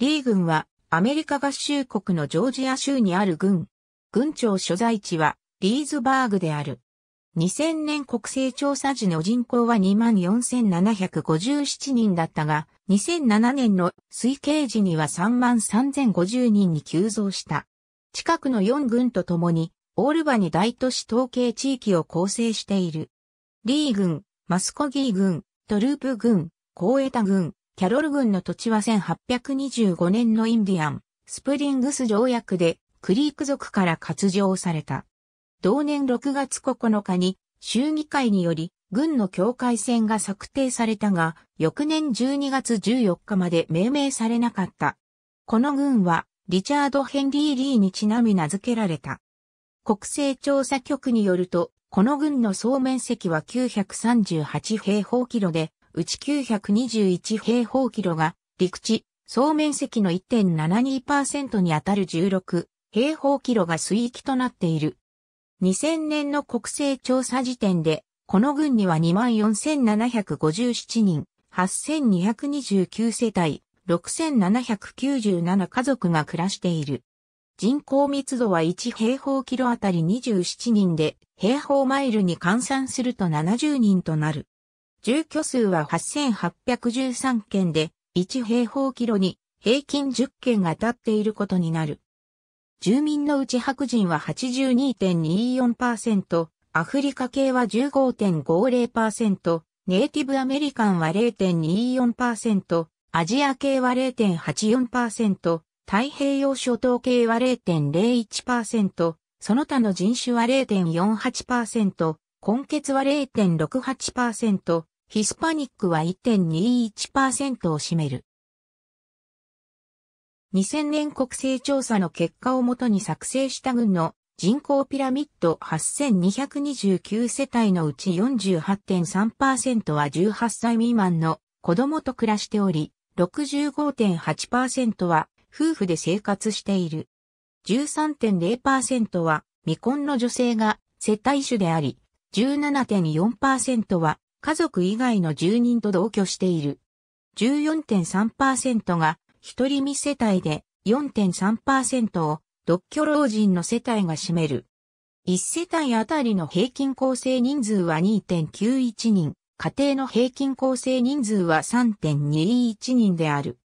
リー軍はアメリカ合衆国のジョージア州にある軍。軍庁所在地はリーズバーグである。2000年国勢調査時の人口は24,757人だったが、2007年の推計時には33,050人に急増した。近くの4軍と共に、オールバニ大都市統計地域を構成している。リー軍、マスコギー軍、トループ軍、コーエタ軍、キャロル郡の土地は1825年のインディアン、スプリングス条約でクリーク族から割譲された。同年6月9日に衆議会により軍の境界線が策定されたが、翌年12月14日まで命名されなかった。この軍はリチャード・ヘンリー・リーにちなみ名付けられた。国勢調査局によると、この軍の総面積は938平方キロで、うち921平方キロが陸地、総面積の1.72%にあたる16平方キロが水域となっている。2000年の国勢調査時点で、この群には24,757人、8,229世帯、6,797家族が暮らしている。人口密度は1平方キロあたり27人で、平方マイルに換算すると70人となる。住居数は8813件で、1平方キロに平均10件が立っていることになる。住民のうち白人は82.24%、アフリカ系は15.50%、ネイティブアメリカンは0.24%、アジア系は0.84%、太平洋諸島系は0.01%、その他の人種は0.48%、根血は0.68%、ヒスパニックは1.21%を占める。2000年国勢調査の結果をもとに作成した軍の人口ピラミッド8229世帯のうち48.3%は18歳未満の子供と暮らしており、65.8%は夫婦で生活している。13.0%は未婚の女性が世帯主であり、17.4%は家族以外の住人と同居している。14.3%が一人未世帯で4.3%を独居老人の世帯が占める。1世帯あたりの平均構成人数は2.91人、家庭の平均構成人数は3.21人である。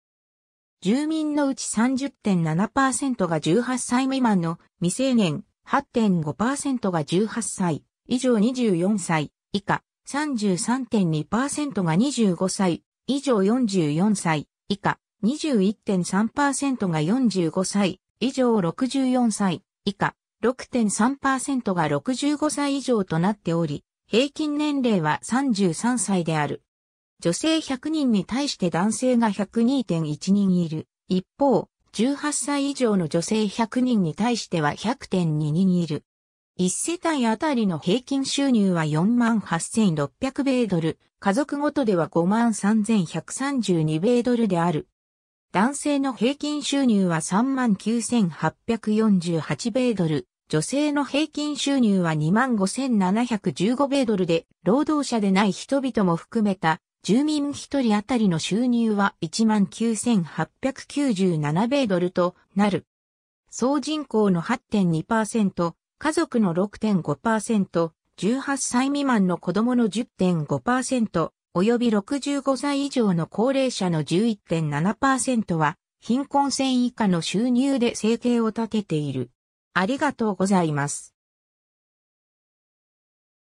住民のうち30.7%が18歳未満の未成年、8.5%が18歳以上24歳以下、33.2%が25歳以上44歳以下、21.3%が45歳以上64歳以下、6.3%が65歳以上となっており、平均年齢は33歳である。女性100人に対して男性が102.1人いる。一方、18歳以上の女性100人に対しては100.2人いる。1世帯あたりの平均収入は48,600米ドル、家族ごとでは53,132米ドルである。男性の平均収入は39,848米ドル、女性の平均収入は25,715米ドルで、労働者でない人々も含めた、住民1人あたりの収入は19,897米ドルとなる。総人口の8.2%、家族の6.5%、18歳未満の子供の10.5%、及び65歳以上の高齢者の11.7%は、貧困線以下の収入で生計を立てている。ありがとうございます。